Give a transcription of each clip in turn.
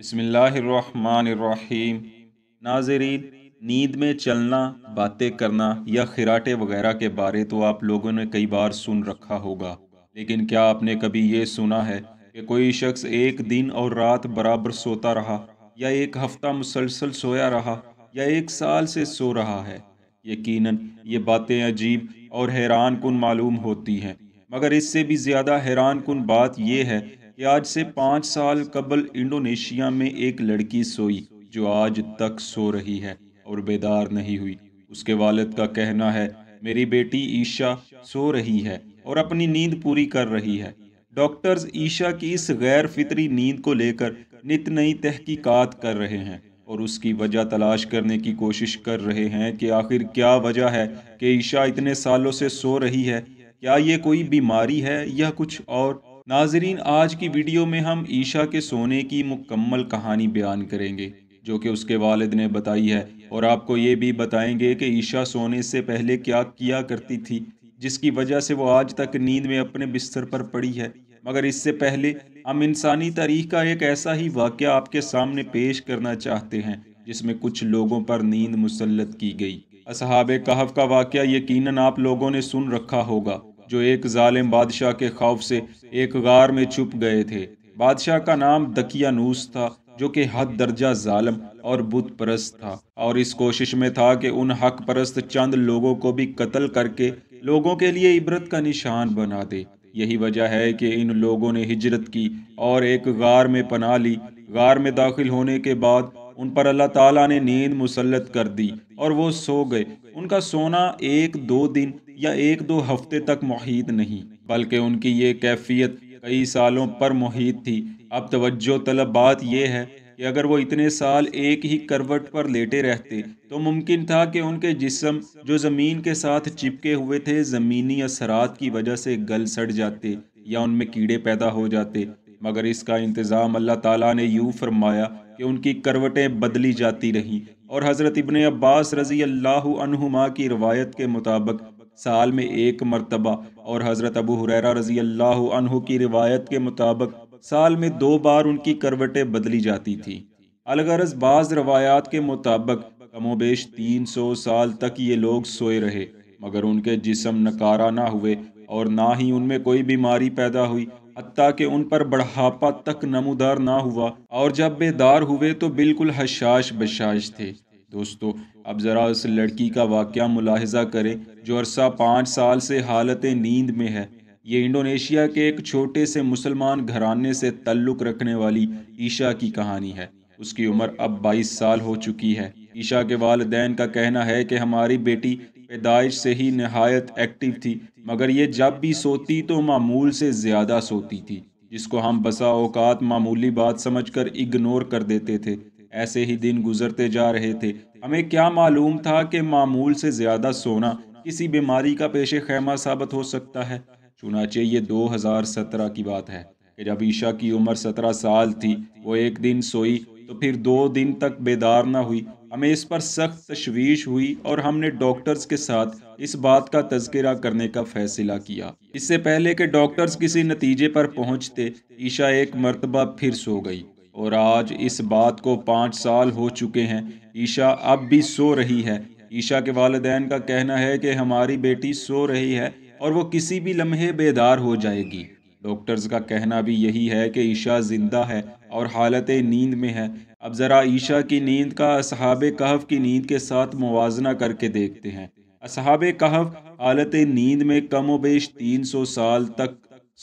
बसमीम नाजरीन नींद में चलना बातें करना या खिराटे वगैरह के बारे तो आप लोगों ने कई बार सुन रखा होगा लेकिन क्या आपने कभी ये सुना है कि कोई शख्स एक दिन और रात बराबर सोता रहा या एक हफ्ता मुसलसल सोया रहा या एक साल से सो रहा है यकीनन ये बातें अजीब और हैरान कन मालूम होती हैं मगर इससे भी ज़्यादा हैरान कन बात यह है कि आज से पाँच साल कबल इंडोनेशिया में एक लड़की सोई जो आज तक सो रही है और बेदार नहीं हुई उसके वालद का कहना है मेरी बेटी ईशा सो रही है और अपनी नींद पूरी कर रही है डॉक्टर्स ईशा की इस गैर फितरी नींद को लेकर नित नई तहकीकात कर रहे हैं और उसकी वजह तलाश करने की कोशिश कर रहे हैं कि आखिर क्या वजह है कि ईशा इतने सालों से सो रही है क्या ये कोई बीमारी है या कुछ और नाजरीन आज की वीडियो में हम ईशा के सोने की मुकम्मल कहानी बयान करेंगे जो कि उसके वालिद ने बताई है और आपको ये भी बताएंगे कि ईशा सोने से पहले क्या किया करती थी जिसकी वजह से वो आज तक नींद में अपने बिस्तर पर पड़ी है मगर इससे पहले हम इंसानी तारीख का एक ऐसा ही वाक्य आपके सामने पेश करना चाहते हैं जिसमें कुछ लोगों पर नींद मुसलत की गई असहाब कहफ का वाक्य यकीनन आप लोगों ने सुन रखा होगा जो एक जालिम बादशाह के खौफ से एक गार में छुप गए थे बादशाह का नाम दकियानूस था जो कि हद दर्जा जालम और बुत परस्त था और इस कोशिश में था कि उन हक परस्त चंद लोगों को भी कत्ल करके लोगों के लिए इबरत का निशान बना दे यही वजह है कि इन लोगों ने हिजरत की और एक गार में पना ली गार में दाखिल होने के बाद उन पर अल्लाह ताला ने नींद मुसलत कर दी और वो सो गए उनका सोना एक दो दिन या एक दो हफ्ते तक मुहित नहीं बल्कि उनकी ये कैफियत कई सालों पर मुहित थी अब तवज्जो तलब बात यह है कि अगर वो इतने साल एक ही करवट पर लेटे रहते तो मुमकिन था कि उनके जिसम जो ज़मीन के साथ चिपके हुए थे ज़मीनी असरात की वजह से गल सड़ जाते या उनमें कीड़े पैदा हो जाते मगर इसका इंतज़ाम अल्लाह ताला ने यूँ फरमाया कि उनकी करवटें बदली जाती रहीं और हज़रत इबन अब्बास रज़ी अल्लाह की रवायत के मुताबिक साल में एक मरतबा और हज़रत अबू हुररा रज़ी अल्लाह की रिवायत के मुताबिक साल में दो बार उनकी करवटें बदली जाती थी अलगरज बाज़ रवायात के मुताबिक कमोबेश तीन सौ साल तक ये लोग सोए रहे मगर उनके जिसम नकारा ना हुए और ना ही उनमें कोई बीमारी पैदा हुई हत्या के उन पर बढ़ापा तक नमोदार ना हुआ और जब बेदार हुए तो बिल्कुल हशाश बशाश थे दोस्तों अब ज़रा उस लड़की का वाक़ मुलाहजा करें जो अरसा पाँच साल से हालत नींद में है ये इंडोनेशिया के एक छोटे से मुसलमान घराने से तल्लुक़ रखने वाली ईशा की कहानी है उसकी उम्र अब 22 साल हो चुकी है ईशा के वालदेन का कहना है कि हमारी बेटी पैदाइश से ही नहायत एक्टिव थी मगर ये जब भी सोती तो मामूल से ज़्यादा सोती थी जिसको हम बसा अवकात मामूली बात समझकर इग्नोर कर देते थे ऐसे ही दिन गुजरते जा रहे थे हमें क्या मालूम था कि मामूल से ज़्यादा सोना किसी बीमारी का पेशे खैमा साबित हो सकता है चुनाचे ये 2017 की बात है कि जब ईशा की उम्र 17 साल थी वो एक दिन सोई तो फिर दो दिन तक बेदार ना हुई हमें इस पर सख्त तशवीश हुई और हमने डॉक्टर्स के साथ इस बात का तस्करा करने का फैसला किया इससे पहले कि डॉक्टर्स किसी नतीजे पर पहुंचते ईशा एक मरतबा फिर सो गई और आज इस बात को पाँच साल हो चुके हैं ईशा अब भी सो रही है ईशा के वालदेन का कहना है कि हमारी बेटी सो रही है और वो किसी भी लम्हे बेदार हो जाएगी डॉक्टर्स का कहना भी यही है कि ईशा ज़िंदा है और हालत नींद में है अब ज़रा ईशा की नींद का असहाब कहफ की नींद के साथ मुवजना करके देखते हैं असहाब कहफ हालत नींद में कम बेश तीन सौ साल तक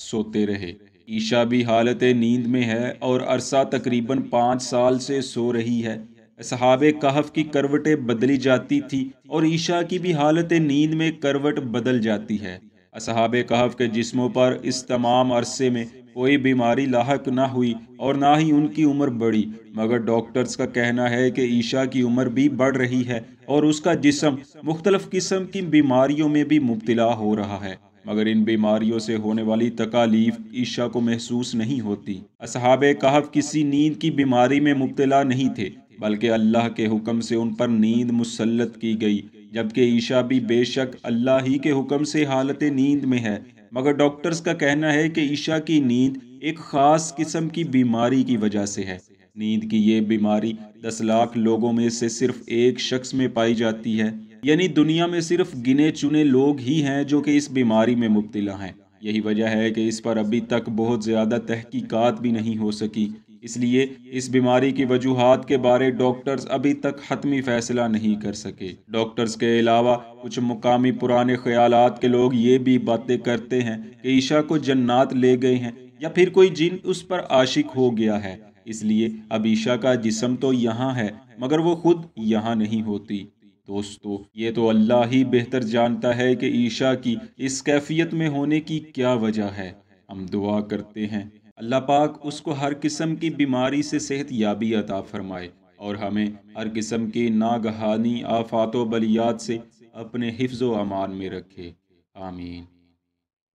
सोते रहे ईशा भी हालत नींद में है और अरसा तकरीबन पाँच साल से सो रही है सहाबे कहफ की करवटें बदली जाती थी और ईशा की भी हालत नींद में करवट बदल जाती है असहाब कहफ के जिस्मों पर इस तमाम अरसे में कोई बीमारी लाक ना हुई और ना ही उनकी उम्र बढ़ी मगर डॉक्टर्स का कहना है कि ईशा की उम्र भी बढ़ रही है और उसका जिस्म मुख्तलफ़ किस्म की बीमारियों में भी मुबतला हो रहा है मगर इन बीमारियों से होने वाली तकालीफ ईशा को महसूस नहीं होती असहाब कहफ किसी नींद की बीमारी में मुबतला नहीं थे बल्कि अल्लाह के हुक्म से उन पर नींद मुसलत की गई जबकि ईशा भी बेशक अल्लाह ही के हुक्म से हालत नींद में है मगर डॉक्टर्स का कहना है कि ईशा की नींद एक ख़ास किस्म की बीमारी की वजह से है नींद की ये बीमारी दस लाख लोगों में से सिर्फ एक शख्स में पाई जाती है यानी दुनिया में सिर्फ गिने चुने लोग ही हैं जो कि इस बीमारी में मुबतला हैं यही वजह है कि इस पर अभी तक बहुत ज़्यादा तहकीकात भी नहीं हो सकी इसलिए इस बीमारी की वजूहत के बारे डॉक्टर्स अभी तक हतमी फैसला नहीं कर सके डॉक्टर्स के अलावा कुछ मुकामी पुराने ख्याल के लोग ये भी बातें करते हैं कि ईशा को जन्नात ले गए हैं या फिर कोई जिन उस पर आशिक हो गया है इसलिए अब ईशा का जिसम तो यहाँ है मगर वो खुद यहाँ नहीं होती दोस्तों ये तो अल्लाह ही बेहतर जानता है कि ईशा की इस कैफियत में होने की क्या वजह है हम दुआ करते हैं अल्लाह पाक उसको हर किस्म की बीमारी से सेहत याबी अता फरमाए और हमें हर किस्म की नागहानी आफात बलियात से अपने हिफ्ज़ अमान में रखे आमीन